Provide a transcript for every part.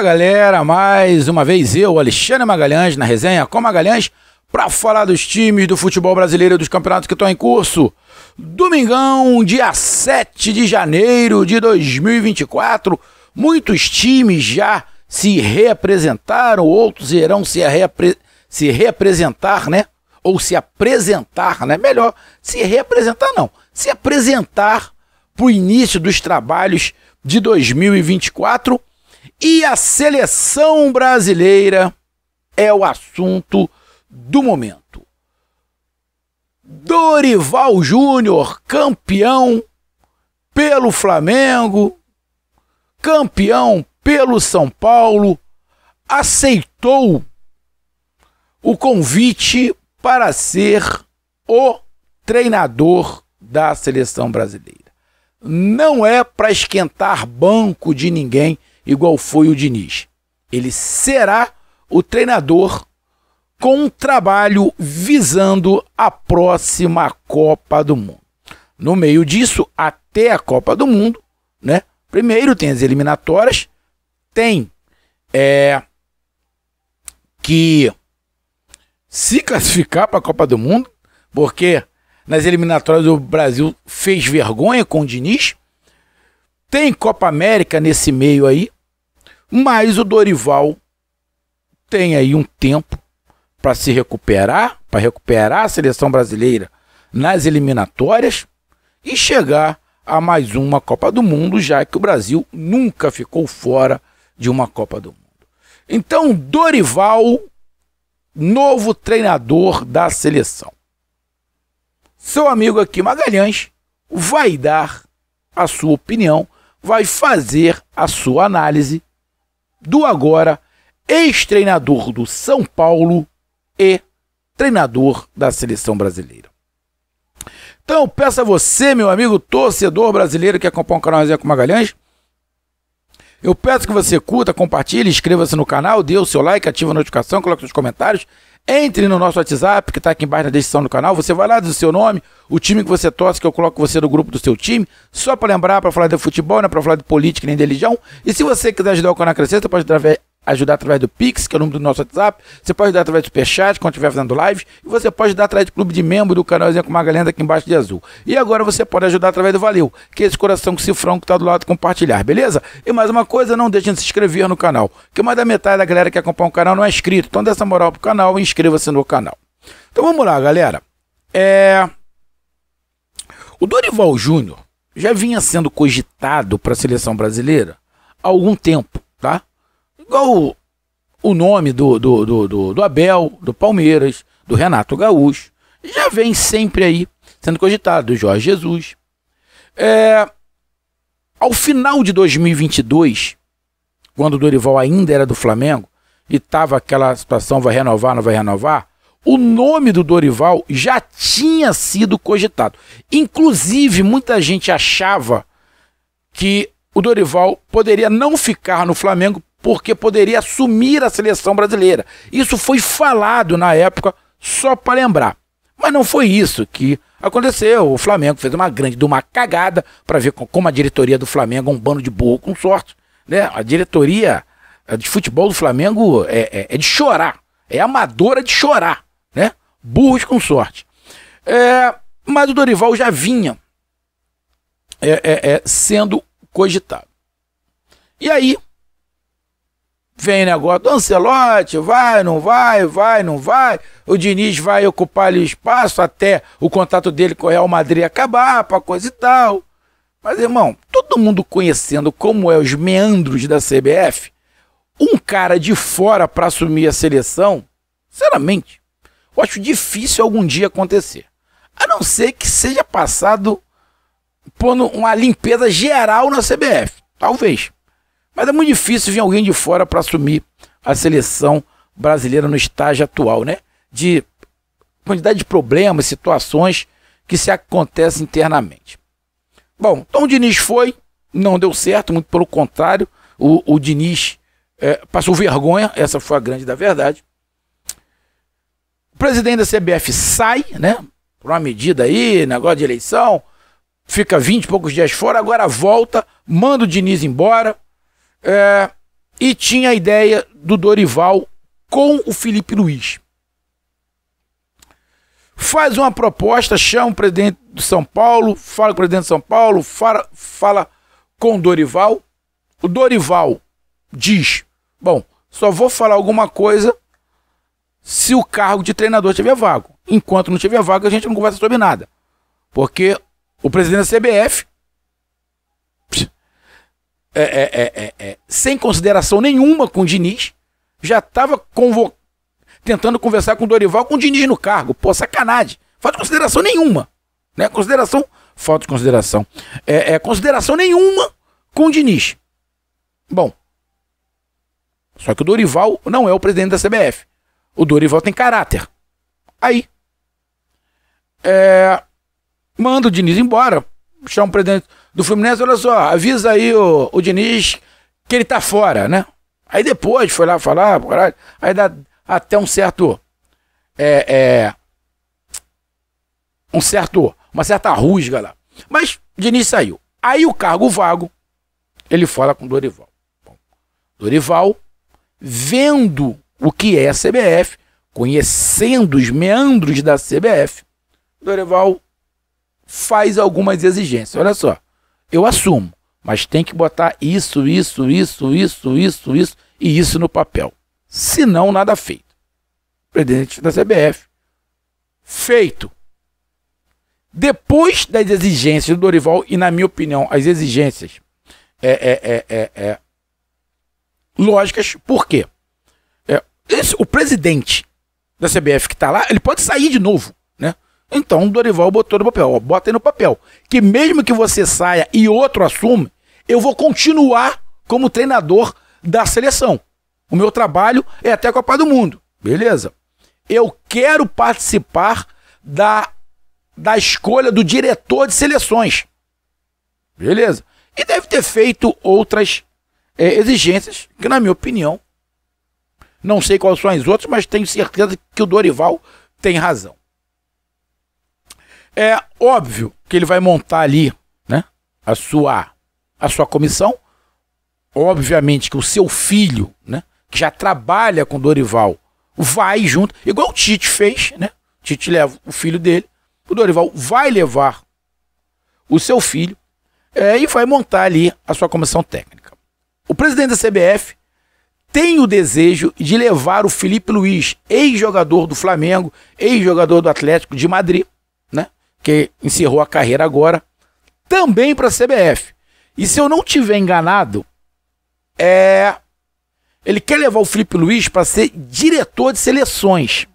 Fala galera, mais uma vez eu, Alexandre Magalhães, na resenha com Magalhães, para falar dos times do futebol brasileiro e dos campeonatos que estão em curso. Domingão, dia 7 de janeiro de 2024, muitos times já se reapresentaram, outros irão se, reapre se reapresentar, né? Ou se apresentar, né? Melhor, se reapresentar não, se apresentar para o início dos trabalhos de 2024 e a seleção brasileira é o assunto do momento. Dorival Júnior, campeão pelo Flamengo, campeão pelo São Paulo, aceitou o convite para ser o treinador da seleção brasileira. Não é para esquentar banco de ninguém igual foi o Diniz. Ele será o treinador com um trabalho visando a próxima Copa do Mundo. No meio disso, até a Copa do Mundo, né? Primeiro tem as eliminatórias, tem é, que se classificar para a Copa do Mundo, porque nas eliminatórias o Brasil fez vergonha com o Diniz, tem Copa América nesse meio aí, mas o Dorival tem aí um tempo para se recuperar, para recuperar a seleção brasileira nas eliminatórias e chegar a mais uma Copa do Mundo, já que o Brasil nunca ficou fora de uma Copa do Mundo. Então, Dorival, novo treinador da seleção. Seu amigo aqui Magalhães vai dar a sua opinião vai fazer a sua análise do agora ex-treinador do São Paulo e treinador da seleção brasileira. Então, peço a você, meu amigo torcedor brasileiro que acompanha o canal Resenha com Magalhães, eu peço que você curta, compartilhe, inscreva-se no canal, dê o seu like, ative a notificação, coloque seus comentários entre no nosso WhatsApp, que está aqui embaixo na descrição do canal. Você vai lá diz o seu nome, o time que você torce, que eu coloco você no grupo do seu time. Só para lembrar, para falar de futebol, não é para falar de política nem de religião. E se você quiser ajudar o canal a crescer, você pode através ajudar através do Pix, que é o número do nosso WhatsApp. Você pode ajudar através do Superchat, quando estiver fazendo live. E você pode ajudar através do clube de membro do canal Exemplo Magalhães aqui embaixo de azul. E agora você pode ajudar através do Valeu, que é esse coração com cifrão que está do lado compartilhar, beleza? E mais uma coisa, não deixe de se inscrever no canal, que mais da metade da galera que acompanha o canal não é inscrito. Então dê essa moral pro canal e inscreva-se no canal. Então vamos lá, galera. É... O Dorival Júnior já vinha sendo cogitado para a seleção brasileira há algum tempo, tá? Igual o, o nome do, do, do, do, do Abel, do Palmeiras, do Renato Gaúcho. Já vem sempre aí sendo cogitado, do Jorge Jesus. É, ao final de 2022, quando o Dorival ainda era do Flamengo e estava aquela situação vai renovar, não vai renovar, o nome do Dorival já tinha sido cogitado. Inclusive, muita gente achava que o Dorival poderia não ficar no Flamengo porque poderia assumir a seleção brasileira. Isso foi falado na época, só para lembrar. Mas não foi isso que aconteceu. O Flamengo fez uma grande, de uma cagada, para ver como a diretoria do Flamengo é um bando de burro com sorte. Né? A diretoria eh, de futebol do Flamengo é, é, é de chorar. É amadora de chorar. Né? Burros com sorte. É, mas o Dorival já vinha é, é, é, sendo cogitado. E aí, vem negócio do Ancelotti, vai, não vai, vai, não vai. O Diniz vai ocupar ali o espaço até o contato dele com o Real Madrid acabar, para coisa e tal. Mas, irmão, todo mundo conhecendo como é os meandros da CBF, um cara de fora para assumir a seleção, sinceramente, eu acho difícil algum dia acontecer. A não ser que seja passado pondo uma limpeza geral na CBF. Talvez. Mas é muito difícil vir alguém de fora para assumir a seleção brasileira no estágio atual, né? De quantidade de problemas, situações que se acontecem internamente. Bom, Tom então Diniz foi, não deu certo, muito pelo contrário, o, o Diniz é, passou vergonha, essa foi a grande da verdade. O presidente da CBF sai, né? Por uma medida aí, negócio de eleição, fica 20 e poucos dias fora, agora volta, manda o Diniz embora. É, e tinha a ideia do Dorival com o Felipe Luiz. Faz uma proposta, chama o presidente de São Paulo, fala com o presidente de São Paulo, fala, fala com o Dorival. O Dorival diz: Bom, só vou falar alguma coisa se o cargo de treinador tiver vago. Enquanto não tiver vago, a gente não conversa sobre nada. Porque o presidente da CBF é é, é, é, é, sem consideração nenhuma com o Diniz, já estava tentando conversar com o Dorival com o Diniz no cargo. Pô, sacanagem. Falta de consideração nenhuma. Né? Consideração, falta de consideração. É, consideração nenhuma com o Diniz. Bom, só que o Dorival não é o presidente da CBF. O Dorival tem caráter. Aí. É, manda o Diniz embora. Chama o presidente do Fluminense, olha só, avisa aí o, o Diniz que ele tá fora, né? Aí depois foi lá falar, caralho, aí dá até um certo. É, é, um certo. Uma certa rusga lá. Mas Diniz saiu. Aí o cargo vago, ele fala com Dorival. Bom, Dorival, vendo o que é a CBF, conhecendo os meandros da CBF, Dorival faz algumas exigências. Olha só eu assumo, mas tem que botar isso, isso, isso, isso, isso, isso e isso no papel. Senão, nada feito. Presidente da CBF. Feito. Depois das exigências do Dorival, e na minha opinião, as exigências é, é, é, é, é lógicas, por quê? É, esse, o presidente da CBF que está lá, ele pode sair de novo. Então o Dorival botou no papel, ó, bota aí no papel. Que mesmo que você saia e outro assume, eu vou continuar como treinador da seleção. O meu trabalho é até a Copa do Mundo. Beleza? Eu quero participar da, da escolha do diretor de seleções. Beleza? E deve ter feito outras é, exigências, que na minha opinião, não sei quais são as outras, mas tenho certeza que o Dorival tem razão. É óbvio que ele vai montar ali, né, a sua a sua comissão. Obviamente que o seu filho, né, que já trabalha com Dorival, vai junto, igual o Tite fez, né? O Tite leva o filho dele, o Dorival vai levar o seu filho é, e vai montar ali a sua comissão técnica. O presidente da CBF tem o desejo de levar o Felipe Luiz, ex-jogador do Flamengo, ex-jogador do Atlético de Madrid, que encerrou a carreira agora, também para a CBF. E se eu não tiver enganado, é ele quer levar o Felipe Luiz para ser diretor de seleções.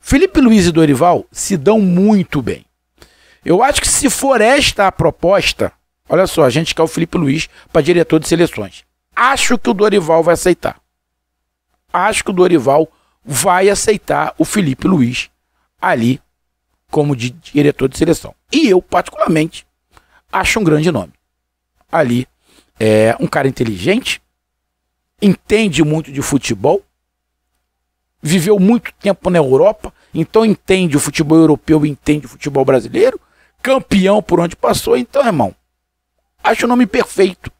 Felipe Luiz e Dorival se dão muito bem. Eu acho que se for esta a proposta, olha só, a gente quer o Felipe Luiz para diretor de seleções. Acho que o Dorival vai aceitar. Acho que o Dorival vai aceitar o Felipe Luiz ali como de diretor de seleção. E eu, particularmente, acho um grande nome. Ali é um cara inteligente, entende muito de futebol, viveu muito tempo na Europa, então entende o futebol europeu, entende o futebol brasileiro, campeão por onde passou, então, irmão, acho o nome perfeito.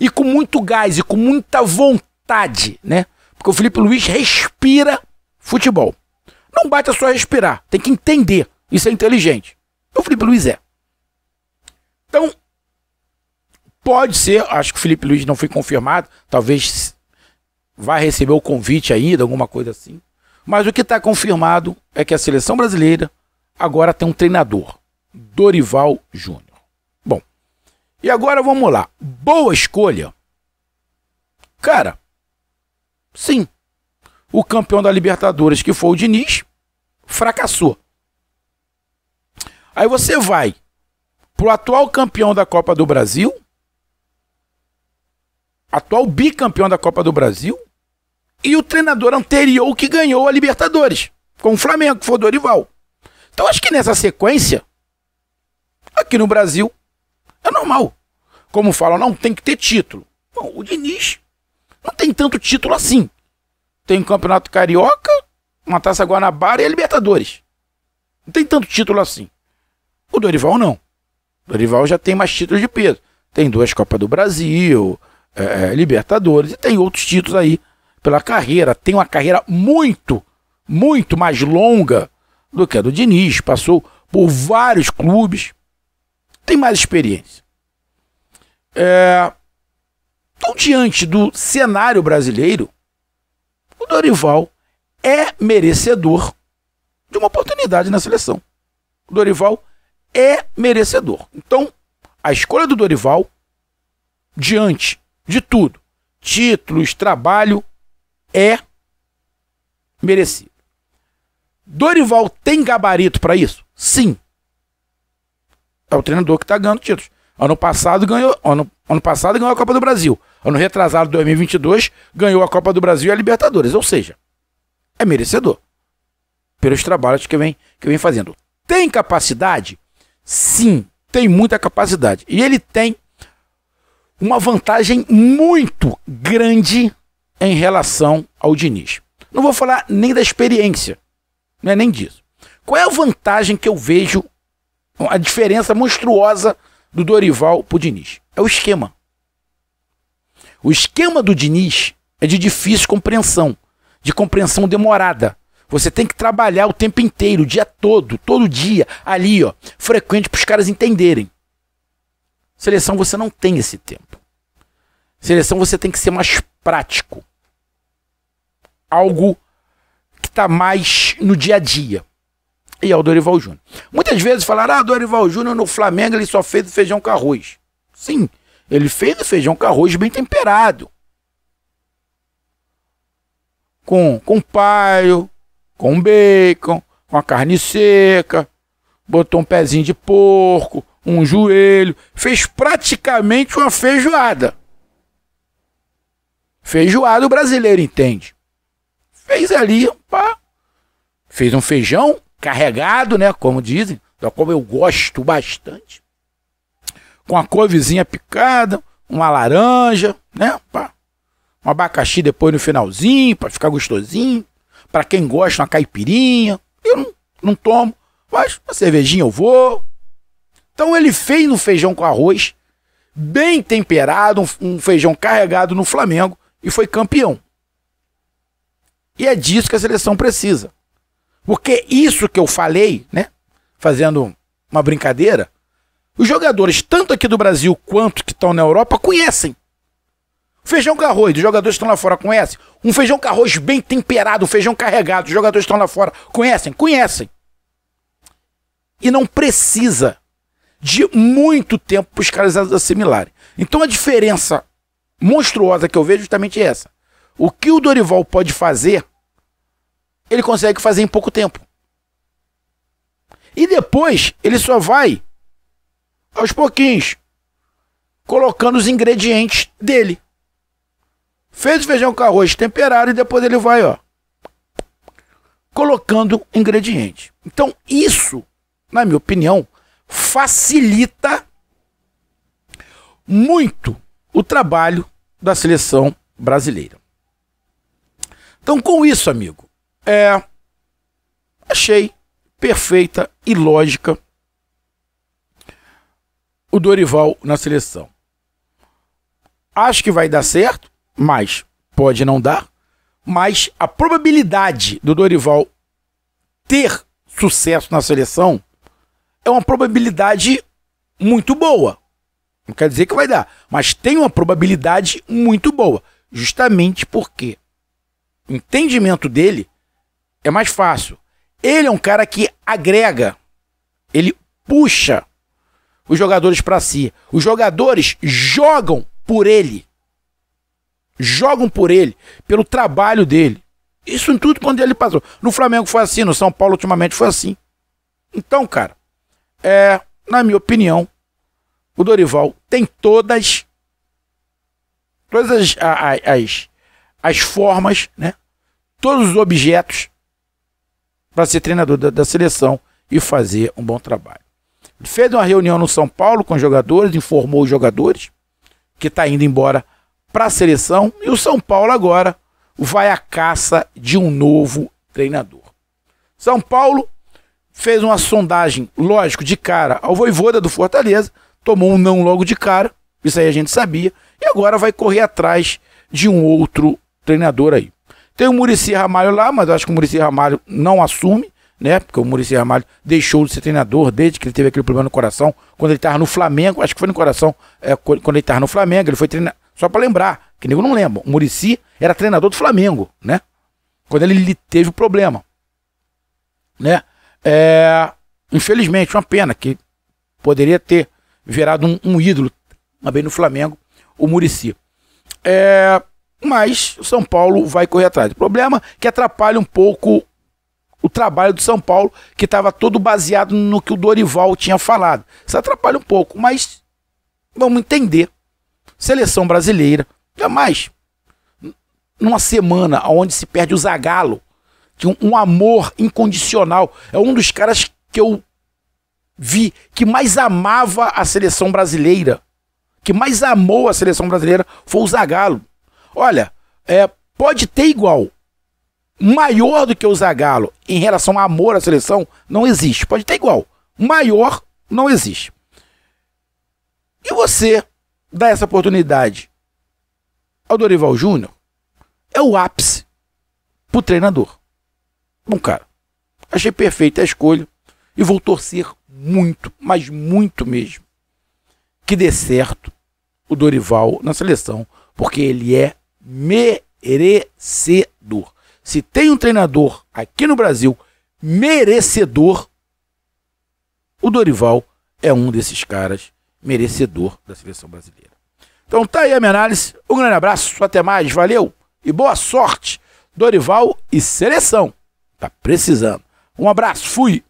E com muito gás e com muita vontade, né? Porque o Felipe Luiz respira futebol. Não basta só respirar, tem que entender isso é inteligente. O então, Felipe Luiz é. Então, pode ser, acho que o Felipe Luiz não foi confirmado, talvez vá receber o convite ainda, alguma coisa assim. Mas o que está confirmado é que a seleção brasileira agora tem um treinador, Dorival Júnior. Bom, e agora vamos lá. Boa escolha. Cara, sim. O campeão da Libertadores, que foi o Diniz, fracassou. Aí você vai pro atual campeão da Copa do Brasil, atual bicampeão da Copa do Brasil, e o treinador anterior que ganhou a Libertadores, com o Flamengo, que foi o Dorival. Então acho que nessa sequência, aqui no Brasil, é normal. Como falam, não tem que ter título. Bom, o Diniz não tem tanto título assim. Tem o um Campeonato Carioca, uma Taça Guanabara e a Libertadores. Não tem tanto título assim. O Dorival não. O Dorival já tem mais títulos de peso. Tem duas Copas do Brasil, é, é, Libertadores e tem outros títulos aí pela carreira. Tem uma carreira muito, muito mais longa do que a do Diniz. Passou por vários clubes. Tem mais experiência. É... Então, diante do cenário brasileiro, o Dorival é merecedor de uma oportunidade na seleção. O Dorival é merecedor. Então, a escolha do Dorival, diante de tudo, títulos, trabalho, é merecido. Dorival tem gabarito para isso? Sim. É o treinador que está ganhando títulos. Ano passado ganhou, ano, ano passado ganhou a Copa do Brasil. Ano retrasado, 2022, ganhou a Copa do Brasil e a Libertadores. Ou seja, é merecedor pelos trabalhos que vem, que vem fazendo. Tem capacidade? sim, tem muita capacidade. E ele tem uma vantagem muito grande em relação ao Diniz. Não vou falar nem da experiência, não é nem disso. Qual é a vantagem que eu vejo, a diferença monstruosa do Dorival para o Diniz? É o esquema. O esquema do Diniz é de difícil compreensão, de compreensão demorada. Você tem que trabalhar o tempo inteiro, o dia todo, todo dia, ali, ó, frequente para os caras entenderem. Seleção você não tem esse tempo. Seleção você tem que ser mais prático. Algo que está mais no dia a dia. E é o Dorival Júnior. Muitas vezes falaram, ah, Dorival Júnior no Flamengo ele só fez o feijão com arroz. Sim, ele fez o feijão com arroz bem temperado. Com, com paio, com bacon, com a carne seca, botou um pezinho de porco, um joelho, fez praticamente uma feijoada. Feijoada o brasileiro entende. Fez ali, pá, fez um feijão carregado, né, como dizem, da como eu gosto bastante. Com a couvezinha picada, uma laranja, né, pá. Um abacaxi depois no finalzinho, para ficar gostosinho. Para quem gosta, uma caipirinha. Eu não, não tomo, mas uma cervejinha eu vou. Então ele fez no feijão com arroz, bem temperado, um, um feijão carregado no Flamengo e foi campeão. E é disso que a seleção precisa. Porque isso que eu falei, né? Fazendo uma brincadeira, os jogadores, tanto aqui do Brasil quanto que estão na Europa, conhecem. Feijão com arroz, os jogadores estão lá fora, conhecem? Um feijão com arroz bem temperado, um feijão carregado, os jogadores estão lá fora, conhecem? Conhecem. E não precisa de muito tempo para os caras assimilarem. Então a diferença monstruosa que eu vejo é justamente essa. O que o Dorival pode fazer, ele consegue fazer em pouco tempo. E depois ele só vai aos pouquinhos colocando os ingredientes dele. Fez o feijão com arroz temperado e depois ele vai, ó, colocando ingrediente. Então, isso, na minha opinião, facilita muito o trabalho da seleção brasileira. Então, com isso, amigo, é, achei perfeita e lógica o Dorival na seleção. Acho que vai dar certo mas pode não dar. Mas a probabilidade do Dorival ter sucesso na seleção é uma probabilidade muito boa. Não quer dizer que vai dar, mas tem uma probabilidade muito boa, justamente porque o entendimento dele é mais fácil. Ele é um cara que agrega, ele puxa os jogadores para si. Os jogadores jogam por ele jogam por ele, pelo trabalho dele. Isso em tudo quando ele passou. No Flamengo foi assim, no São Paulo ultimamente foi assim. Então, cara, é, na minha opinião, o Dorival tem todas todas as, as, as formas, né? todos os objetos para ser treinador da, da, seleção e fazer um bom trabalho. fez uma reunião no São Paulo com os jogadores, informou os jogadores que está indo embora para a seleção e o São Paulo agora vai à caça de um novo treinador. São Paulo fez uma sondagem, lógico, de cara ao Voivoda do Fortaleza, tomou um não logo de cara, isso aí a gente sabia, e agora vai correr atrás de um outro treinador aí. Tem o Murici Ramalho lá, mas eu acho que o Murici Ramalho não assume, né? Porque o Murici Ramalho deixou de ser treinador desde que ele teve aquele problema no coração, quando ele estava no Flamengo, acho que foi no coração, é, quando ele estava no Flamengo, ele foi treinador só para lembrar, que nego não lembra. O Murici era treinador do Flamengo, né? Quando ele teve o problema. Né? É, infelizmente, uma pena que poderia ter virado um, um ídolo também no Flamengo, o Murici. É, mas o São Paulo vai correr atrás. O problema é que atrapalha um pouco o trabalho do São Paulo, que estava todo baseado no que o Dorival tinha falado. Isso atrapalha um pouco, mas vamos entender Seleção brasileira, jamais. Numa semana onde se perde o Zagalo, que um, um amor incondicional, é um dos caras que eu vi que mais amava a seleção brasileira, que mais amou a seleção brasileira, foi o Zagalo. Olha, é, pode ter igual, maior do que o Zagallo em relação ao amor à seleção não existe. Pode ter igual. Maior não existe. E você dá essa oportunidade ao Dorival Júnior é o ápice pro treinador. Bom, cara, achei perfeita a escolha e vou torcer muito, mas muito mesmo, que dê certo o Dorival na seleção, porque ele é merecedor. Se tem um treinador aqui no Brasil merecedor, o Dorival é um desses caras merecedor da seleção brasileira. Então tá aí a minha análise. Um grande abraço, até mais, valeu e boa sorte. Dorival e seleção. Tá precisando. Um abraço, fui!